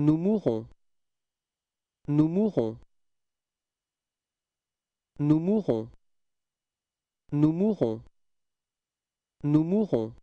Nous mourons… nous mourons… nous mourons… nous mourons… nous mourons…